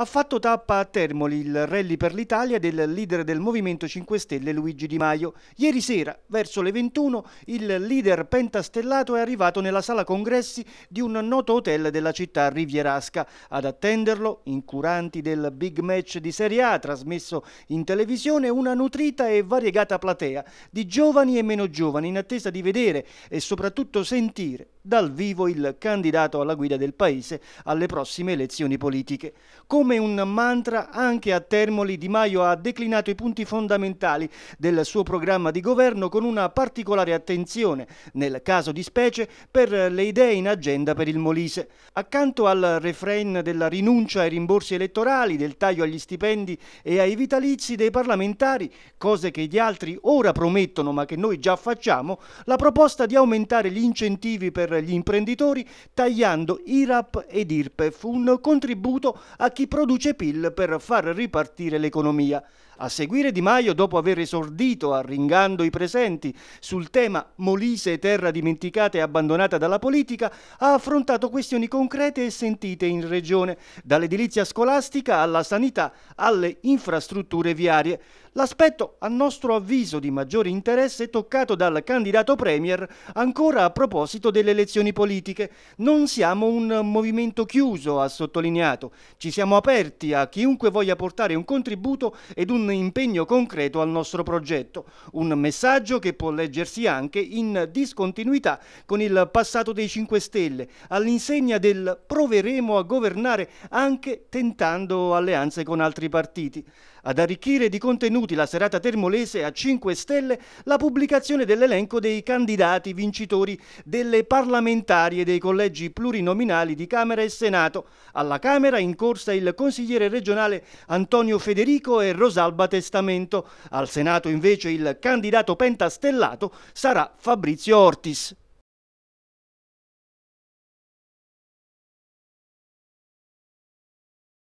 Ha fatto tappa a Termoli il rally per l'Italia del leader del Movimento 5 Stelle Luigi Di Maio. Ieri sera, verso le 21, il leader pentastellato è arrivato nella sala congressi di un noto hotel della città rivierasca. Ad attenderlo, incuranti del big match di Serie A trasmesso in televisione, una nutrita e variegata platea di giovani e meno giovani in attesa di vedere e soprattutto sentire dal vivo il candidato alla guida del paese alle prossime elezioni politiche. Come come un mantra anche a Termoli Di Maio ha declinato i punti fondamentali del suo programma di governo con una particolare attenzione, nel caso di specie, per le idee in agenda per il Molise. Accanto al refrain della rinuncia ai rimborsi elettorali, del taglio agli stipendi e ai vitalizi dei parlamentari, cose che gli altri ora promettono ma che noi già facciamo, la proposta di aumentare gli incentivi per gli imprenditori tagliando IRAP ed IRPEF, un contributo a chi promette produce PIL per far ripartire l'economia. A seguire Di Maio, dopo aver esordito arringando i presenti sul tema Molise, terra dimenticata e abbandonata dalla politica, ha affrontato questioni concrete e sentite in regione, dall'edilizia scolastica alla sanità, alle infrastrutture viarie. L'aspetto, a nostro avviso, di maggiore interesse è toccato dal candidato Premier ancora a proposito delle elezioni politiche. Non siamo un movimento chiuso, ha sottolineato. Ci siamo aperti a chiunque voglia portare un contributo ed un impegno concreto al nostro progetto, un messaggio che può leggersi anche in discontinuità con il passato dei 5 Stelle, all'insegna del proveremo a governare anche tentando alleanze con altri partiti. Ad arricchire di contenuti la serata termolese a 5 Stelle la pubblicazione dell'elenco dei candidati vincitori delle parlamentari e dei collegi plurinominali di Camera e Senato. Alla Camera in corsa il consigliere regionale Antonio Federico e Rosalba Alba Testamento. Al Senato invece il candidato pentastellato sarà Fabrizio Ortis.